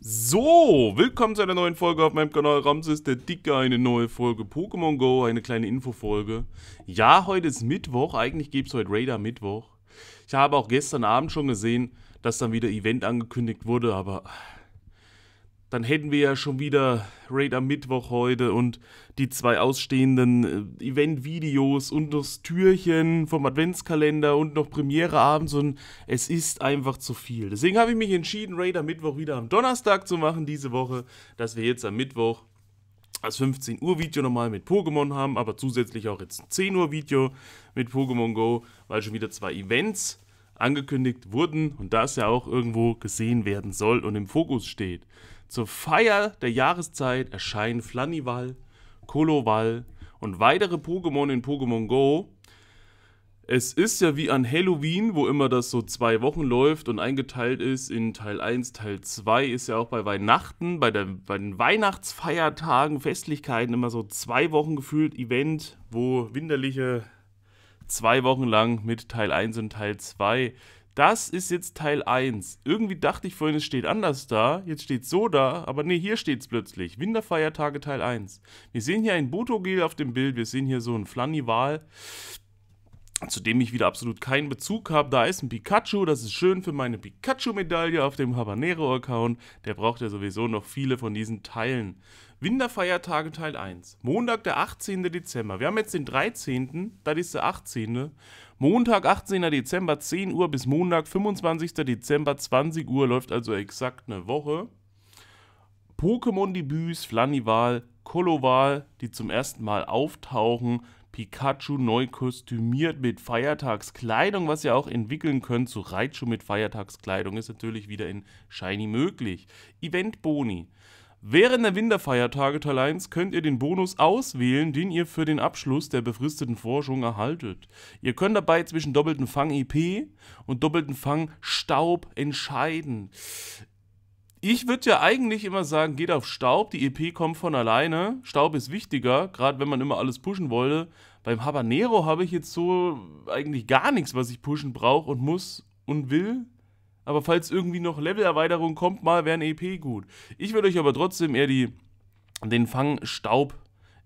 So, willkommen zu einer neuen Folge auf meinem Kanal Ramses der Dicke, eine neue Folge Pokémon Go, eine kleine Infofolge. Ja, heute ist Mittwoch, eigentlich gibt es heute Raider Mittwoch. Ich habe auch gestern Abend schon gesehen, dass dann wieder Event angekündigt wurde, aber dann hätten wir ja schon wieder Raid am Mittwoch heute und die zwei ausstehenden äh, Event-Videos und das Türchen vom Adventskalender und noch Premiere abends und es ist einfach zu viel. Deswegen habe ich mich entschieden, Raid am Mittwoch wieder am Donnerstag zu machen diese Woche, dass wir jetzt am Mittwoch das 15 Uhr Video nochmal mit Pokémon haben, aber zusätzlich auch jetzt ein 10 Uhr Video mit Pokémon Go, weil schon wieder zwei Events angekündigt wurden und das ja auch irgendwo gesehen werden soll und im Fokus steht. Zur Feier der Jahreszeit erscheinen Flannival, Koloval und weitere Pokémon in Pokémon Go. Es ist ja wie an Halloween, wo immer das so zwei Wochen läuft und eingeteilt ist in Teil 1, Teil 2, ist ja auch bei Weihnachten, bei, der, bei den Weihnachtsfeiertagen, Festlichkeiten immer so zwei Wochen gefühlt Event, wo winterliche zwei Wochen lang mit Teil 1 und Teil 2 das ist jetzt Teil 1. Irgendwie dachte ich vorhin, es steht anders da. Jetzt steht so da, aber nee, hier steht es plötzlich. Winterfeiertage Teil 1. Wir sehen hier ein Botogel auf dem Bild. Wir sehen hier so einen Flannival, zu dem ich wieder absolut keinen Bezug habe. Da ist ein Pikachu. Das ist schön für meine Pikachu-Medaille auf dem Habanero-Account. Der braucht ja sowieso noch viele von diesen Teilen. Winterfeiertage Teil 1. Montag, der 18. Dezember. Wir haben jetzt den 13., das ist der 18. Montag, 18. Dezember, 10 Uhr bis Montag, 25. Dezember, 20 Uhr, läuft also exakt eine Woche. Pokémon-Debüts, Flannival, Koloval, die zum ersten Mal auftauchen. Pikachu neu kostümiert mit Feiertagskleidung, was ihr auch entwickeln könnt zu Raichu mit Feiertagskleidung, ist natürlich wieder in Shiny möglich. Event Boni. Während der Winterfeiertage Teil 1 könnt ihr den Bonus auswählen, den ihr für den Abschluss der befristeten Forschung erhaltet. Ihr könnt dabei zwischen doppelten Fang IP und doppelten Fang Staub entscheiden. Ich würde ja eigentlich immer sagen, geht auf Staub, die EP kommt von alleine. Staub ist wichtiger, gerade wenn man immer alles pushen wollte. Beim Habanero habe ich jetzt so eigentlich gar nichts, was ich pushen brauche und muss und will aber falls irgendwie noch Levelerweiterung kommt, mal wäre ein EP gut. Ich würde euch aber trotzdem eher die, den Fangstaub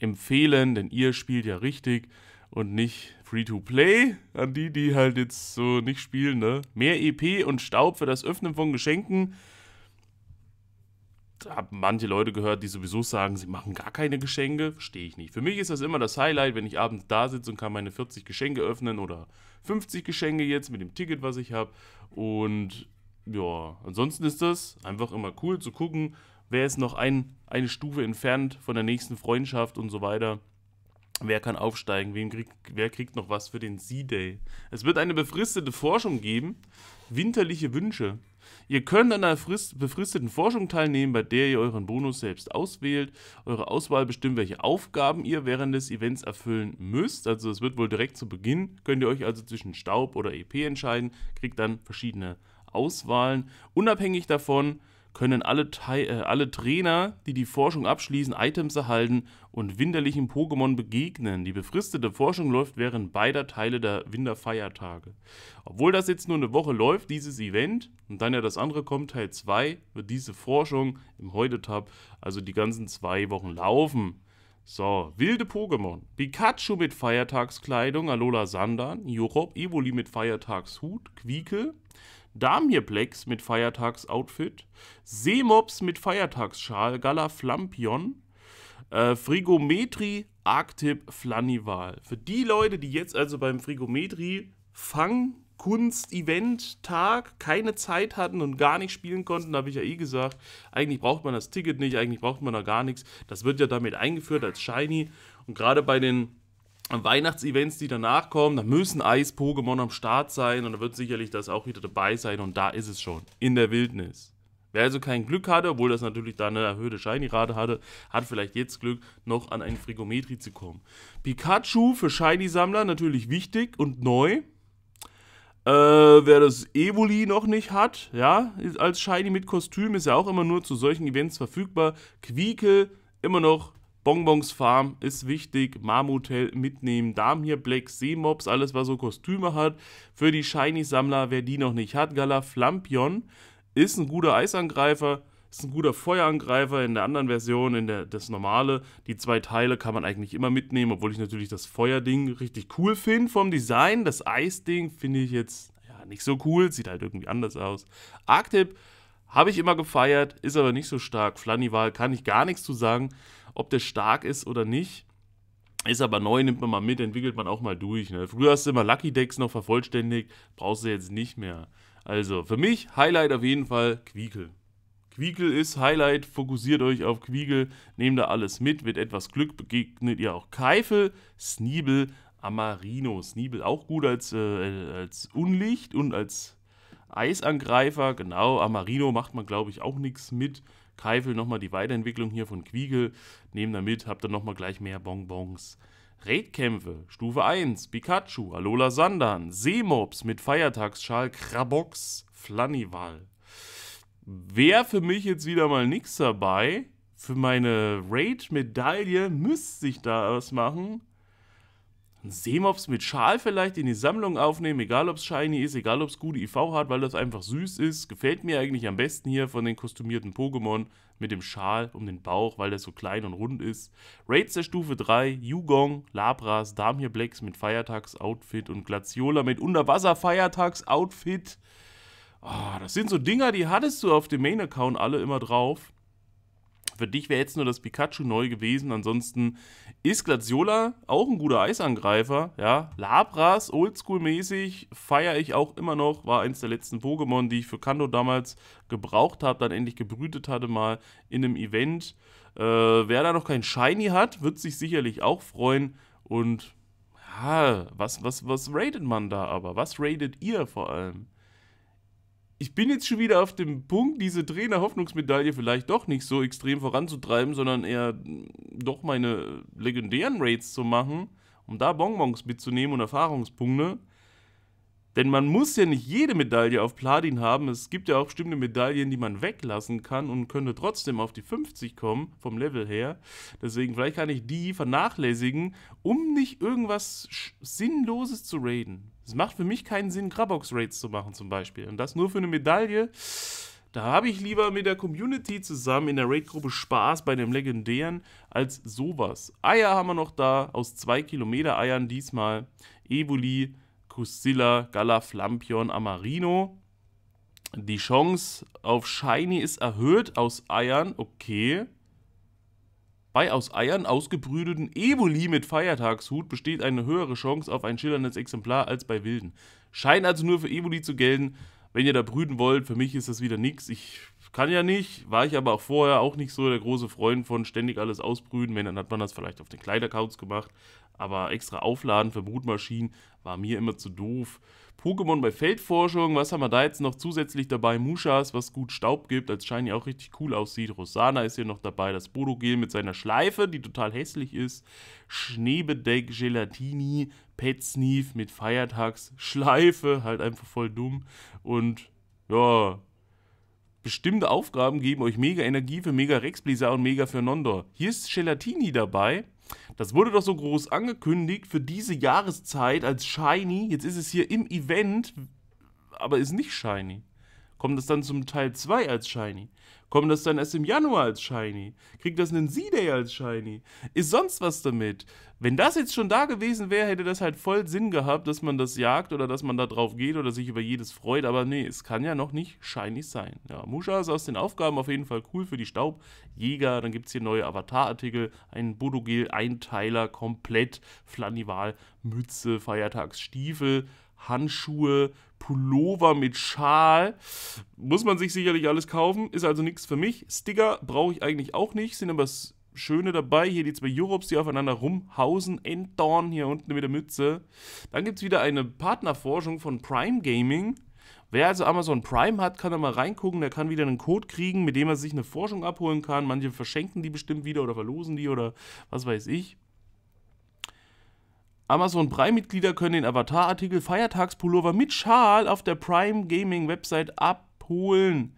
empfehlen, denn ihr spielt ja richtig und nicht Free-to-Play an die, die halt jetzt so nicht spielen. Ne? Mehr EP und Staub für das Öffnen von Geschenken. Da haben manche Leute gehört, die sowieso sagen, sie machen gar keine Geschenke. Verstehe ich nicht. Für mich ist das immer das Highlight, wenn ich abends da sitze und kann meine 40 Geschenke öffnen oder 50 Geschenke jetzt mit dem Ticket, was ich habe. Und ja, ansonsten ist das einfach immer cool zu gucken, wer ist noch ein, eine Stufe entfernt von der nächsten Freundschaft und so weiter. Wer kann aufsteigen? Wem krieg, wer kriegt noch was für den Sea Day? Es wird eine befristete Forschung geben. Winterliche Wünsche. Ihr könnt an einer Frist, befristeten Forschung teilnehmen, bei der ihr euren Bonus selbst auswählt. Eure Auswahl bestimmt, welche Aufgaben ihr während des Events erfüllen müsst. Also es wird wohl direkt zu Beginn. Könnt ihr euch also zwischen Staub oder EP entscheiden, kriegt dann verschiedene Auswahlen. Unabhängig davon, können alle, äh, alle Trainer, die die Forschung abschließen, Items erhalten und winterlichen Pokémon begegnen. Die befristete Forschung läuft während beider Teile der Winterfeiertage. Obwohl das jetzt nur eine Woche läuft, dieses Event, und dann ja das andere kommt, Teil 2, wird diese Forschung im Heute-Tab also die ganzen zwei Wochen laufen. So, wilde Pokémon. Pikachu mit Feiertagskleidung, Alola Sandan, Jorop, Evoli mit Feiertagshut, Quieke, Damierplex mit Feiertagsoutfit, Seemops mit Feiertagsschal, Gala Flampion, äh, Frigometri, Arktip, Flanival. Für die Leute, die jetzt also beim Frigometri Fang Kunst-Event-Tag keine Zeit hatten und gar nicht spielen konnten, habe ich ja eh gesagt, eigentlich braucht man das Ticket nicht, eigentlich braucht man da gar nichts. Das wird ja damit eingeführt als Shiny. Und gerade bei den Weihnachtsevents, die danach kommen, da müssen Eis-Pokémon am Start sein und da wird sicherlich das auch wieder dabei sein und da ist es schon, in der Wildnis. Wer also kein Glück hatte, obwohl das natürlich da eine erhöhte Shiny-Rate hatte, hat vielleicht jetzt Glück, noch an einen Frigometri zu kommen. Pikachu für Shiny-Sammler natürlich wichtig und neu. Äh, wer das Evoli noch nicht hat, ja, als Shiny mit Kostüm ist ja auch immer nur zu solchen Events verfügbar. Quieke immer noch Bonbons Farm ist wichtig, Marmutell mitnehmen, Darm hier Black Sea alles was so Kostüme hat. Für die Shiny-Sammler, wer die noch nicht hat, Galaflampion ist ein guter Eisangreifer, ist ein guter Feuerangreifer in der anderen Version, in der das normale. Die zwei Teile kann man eigentlich immer mitnehmen, obwohl ich natürlich das Feuerding richtig cool finde vom Design. Das Eisding finde ich jetzt ja, nicht so cool, sieht halt irgendwie anders aus. Arctip habe ich immer gefeiert, ist aber nicht so stark. Flannival kann ich gar nichts zu sagen ob der stark ist oder nicht. Ist aber neu, nimmt man mal mit, entwickelt man auch mal durch. Ne? Früher hast du immer Lucky Decks noch vervollständigt, brauchst du jetzt nicht mehr. Also für mich Highlight auf jeden Fall Quiekel. Quiekel ist Highlight, fokussiert euch auf Quiekel, nehmt da alles mit, mit etwas Glück begegnet ihr auch Keifel, Sniebel, Amarino. Sniebel auch gut als, äh, als Unlicht und als Eisangreifer, genau. Amarino macht man glaube ich auch nichts mit, Keifel nochmal die Weiterentwicklung hier von Quiegel. Nehmt da mit, habt ihr nochmal gleich mehr Bonbons. Raidkämpfe, Stufe 1, Pikachu, Alola Sandan, Seemobs mit Feiertagsschal, Krabox, Flannival. Wäre für mich jetzt wieder mal nichts dabei. Für meine Raid-Medaille müsste ich da was machen. Ein Seemobs mit Schal vielleicht in die Sammlung aufnehmen, egal ob es shiny ist, egal ob es gute IV hat, weil das einfach süß ist. Gefällt mir eigentlich am besten hier von den kostümierten Pokémon mit dem Schal um den Bauch, weil der so klein und rund ist. Raids der Stufe 3, Yugong, Labras, Damir Blacks mit Feiertags-Outfit und Glaciola mit Unterwasser-Feiertags-Outfit. Oh, ah, das sind so Dinger, die hattest du auf dem Main-Account alle immer drauf für dich wäre jetzt nur das Pikachu neu gewesen. Ansonsten ist Glaciola auch ein guter Eisangreifer. Ja, Labras, oldschool-mäßig, feiere ich auch immer noch. War eins der letzten Pokémon, die ich für Kanto damals gebraucht habe, dann endlich gebrütet hatte, mal in einem Event. Äh, wer da noch kein Shiny hat, wird sich sicherlich auch freuen. Und ja, was, was, was rated man da aber? Was rated ihr vor allem? ich bin jetzt schon wieder auf dem Punkt, diese Trainer-Hoffnungsmedaille vielleicht doch nicht so extrem voranzutreiben, sondern eher mm, doch meine legendären Raids zu machen, um da Bonbons mitzunehmen und Erfahrungspunkte. Denn man muss ja nicht jede Medaille auf Platin haben. Es gibt ja auch bestimmte Medaillen, die man weglassen kann und könnte trotzdem auf die 50 kommen, vom Level her. Deswegen, vielleicht kann ich die vernachlässigen, um nicht irgendwas Sinnloses zu raiden. Es macht für mich keinen Sinn, Grabox-Raids zu machen, zum Beispiel. Und das nur für eine Medaille. Da habe ich lieber mit der Community zusammen in der Raid-Gruppe Spaß bei dem Legendären als sowas. Eier haben wir noch da, aus 2 Kilometer Eiern diesmal. Evoli Drusilla, Galaflampion, Amarino. Die Chance auf Shiny ist erhöht aus Eiern. Okay. Bei aus Eiern ausgebrüteten Evoli mit Feiertagshut besteht eine höhere Chance auf ein schillerndes Exemplar als bei wilden. Scheint also nur für Evoli zu gelten. Wenn ihr da brüten wollt, für mich ist das wieder nichts. Ich kann ja nicht, war ich aber auch vorher auch nicht so der große Freund von ständig alles ausbrühen. Wenn, dann hat man das vielleicht auf den Kleidercounts gemacht, aber extra Aufladen für Brutmaschinen war mir immer zu doof. Pokémon bei Feldforschung, was haben wir da jetzt noch zusätzlich dabei? Mushas, was gut Staub gibt, als Shiny auch richtig cool aussieht. Rosana ist hier noch dabei, das Bodogel mit seiner Schleife, die total hässlich ist. Schneebedeck, Gelatini, Pet mit Feiertagsschleife, halt einfach voll dumm. Und ja, Bestimmte Aufgaben geben euch mega Energie für Mega Rex Blizzard und Mega Fernando. Hier ist Gelatini dabei. Das wurde doch so groß angekündigt für diese Jahreszeit als Shiny. Jetzt ist es hier im Event, aber ist nicht Shiny. Kommt das dann zum Teil 2 als Shiny? Kommt das dann erst im Januar als Shiny? Kriegt das einen Z-Day als Shiny? Ist sonst was damit? Wenn das jetzt schon da gewesen wäre, hätte das halt voll Sinn gehabt, dass man das jagt oder dass man da drauf geht oder sich über jedes freut. Aber nee, es kann ja noch nicht shiny sein. Ja, Musha ist aus den Aufgaben auf jeden Fall cool für die Staubjäger. Dann gibt es hier neue Avatar-Artikel, einen Bodogel, Einteiler, komplett, Flanival, Mütze, Feiertagsstiefel. Handschuhe, Pullover mit Schal. Muss man sich sicherlich alles kaufen, ist also nichts für mich. Sticker brauche ich eigentlich auch nicht, sind aber das schöne dabei. Hier die zwei Europes, die aufeinander rumhausen. Enddorn hier unten mit der Mütze. Dann gibt es wieder eine Partnerforschung von Prime Gaming. Wer also Amazon Prime hat, kann da mal reingucken. Der kann wieder einen Code kriegen, mit dem er sich eine Forschung abholen kann. Manche verschenken die bestimmt wieder oder verlosen die oder was weiß ich. Amazon Prime-Mitglieder können den Avatar-Artikel Feiertagspullover mit Schal auf der Prime Gaming-Website abholen.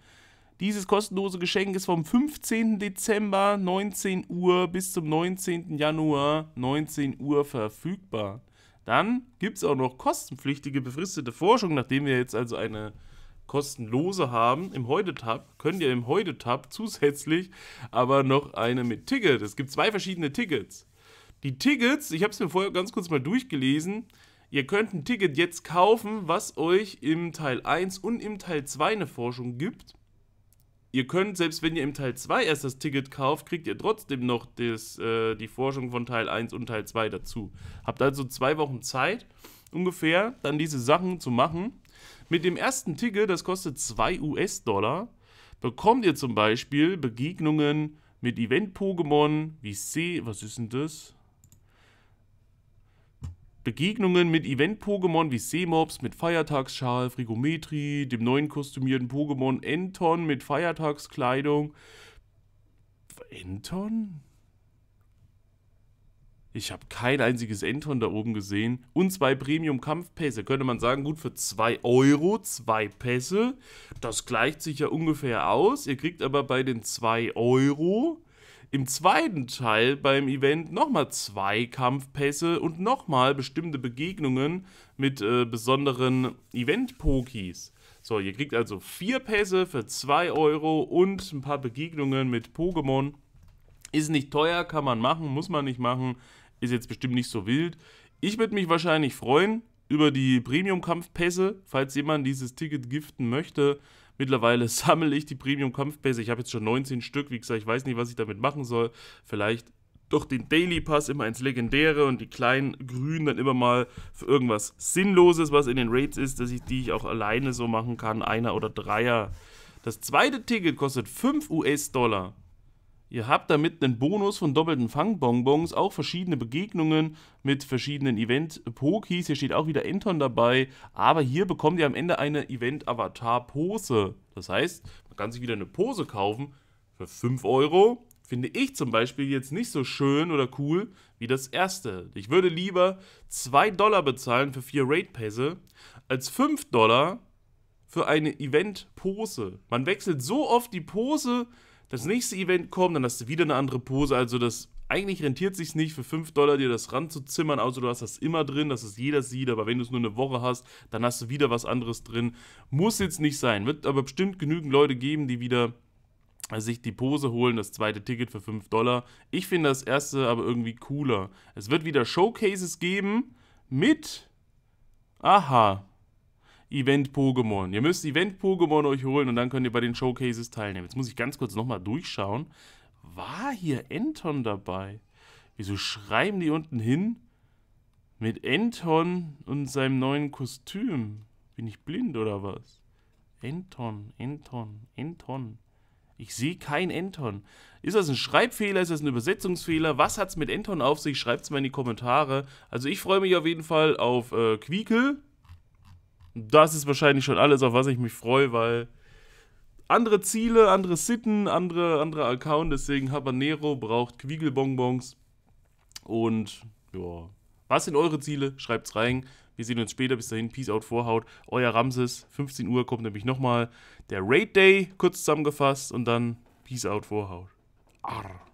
Dieses kostenlose Geschenk ist vom 15. Dezember 19 Uhr bis zum 19. Januar 19 Uhr verfügbar. Dann gibt es auch noch kostenpflichtige befristete Forschung, nachdem wir jetzt also eine kostenlose haben im Heute-Tab, könnt ihr im Heute-Tab zusätzlich aber noch eine mit Ticket. Es gibt zwei verschiedene Tickets. Die Tickets, ich habe es mir vorher ganz kurz mal durchgelesen. Ihr könnt ein Ticket jetzt kaufen, was euch im Teil 1 und im Teil 2 eine Forschung gibt. Ihr könnt, selbst wenn ihr im Teil 2 erst das Ticket kauft, kriegt ihr trotzdem noch das, äh, die Forschung von Teil 1 und Teil 2 dazu. Habt also zwei Wochen Zeit, ungefähr, dann diese Sachen zu machen. Mit dem ersten Ticket, das kostet 2 US-Dollar, bekommt ihr zum Beispiel Begegnungen mit Event-Pokémon wie C, was ist denn das? Begegnungen mit Event-Pokémon wie Seemobs mit Feiertagsschal, Frigometri, dem neuen kostümierten Pokémon Enton mit Feiertagskleidung. Enton? Ich habe kein einziges Enton da oben gesehen. Und zwei Premium-Kampfpässe. Könnte man sagen, gut für 2 Euro, zwei Pässe. Das gleicht sich ja ungefähr aus. Ihr kriegt aber bei den 2 Euro im zweiten Teil beim Event nochmal zwei Kampfpässe und nochmal bestimmte Begegnungen mit äh, besonderen Event-Pokis. So, ihr kriegt also vier Pässe für 2 Euro und ein paar Begegnungen mit Pokémon. Ist nicht teuer, kann man machen, muss man nicht machen. Ist jetzt bestimmt nicht so wild. Ich würde mich wahrscheinlich freuen, über die Premium-Kampfpässe, falls jemand dieses Ticket giften möchte. Mittlerweile sammle ich die Premium-Kampfpässe. Ich habe jetzt schon 19 Stück. Wie gesagt, ich weiß nicht, was ich damit machen soll. Vielleicht doch den Daily Pass immer ins Legendäre und die kleinen Grünen dann immer mal für irgendwas Sinnloses, was in den Raids ist, dass ich die ich auch alleine so machen kann, einer oder dreier. Das zweite Ticket kostet 5 US-Dollar. Ihr habt damit einen Bonus von doppelten Fangbonbons, auch verschiedene Begegnungen mit verschiedenen Event-Pokis. Hier steht auch wieder Enton dabei, aber hier bekommt ihr am Ende eine Event-Avatar-Pose. Das heißt, man kann sich wieder eine Pose kaufen für 5 Euro. Finde ich zum Beispiel jetzt nicht so schön oder cool wie das erste. Ich würde lieber 2 Dollar bezahlen für 4 Raid-Pässe als 5 Dollar für eine Event-Pose. Man wechselt so oft die Pose das nächste Event kommt, dann hast du wieder eine andere Pose. Also das eigentlich rentiert sich nicht für 5 Dollar dir das ranzuzimmern, außer du hast das immer drin, dass es jeder sieht, aber wenn du es nur eine Woche hast, dann hast du wieder was anderes drin. Muss jetzt nicht sein, wird aber bestimmt genügend Leute geben, die wieder äh, sich die Pose holen, das zweite Ticket für 5 Dollar. Ich finde das erste aber irgendwie cooler. Es wird wieder Showcases geben mit... Aha, Event-Pokémon. Ihr müsst Event-Pokémon euch holen und dann könnt ihr bei den Showcases teilnehmen. Jetzt muss ich ganz kurz nochmal durchschauen. War hier Anton dabei? Wieso schreiben die unten hin? Mit Anton und seinem neuen Kostüm. Bin ich blind oder was? Anton, Anton, Anton. Ich sehe kein Anton. Ist das ein Schreibfehler? Ist das ein Übersetzungsfehler? Was hat es mit Anton auf sich? Schreibt es mal in die Kommentare. Also ich freue mich auf jeden Fall auf äh, Quiekel. Das ist wahrscheinlich schon alles, auf was ich mich freue, weil andere Ziele, andere Sitten, andere, andere Account, deswegen Habanero braucht Quiegelbonbons. Und ja, was sind eure Ziele? Schreibt es rein. Wir sehen uns später. Bis dahin, Peace out, Vorhaut. Euer Ramses. 15 Uhr kommt nämlich nochmal der Raid Day, kurz zusammengefasst. Und dann Peace out, Vorhaut. Arr.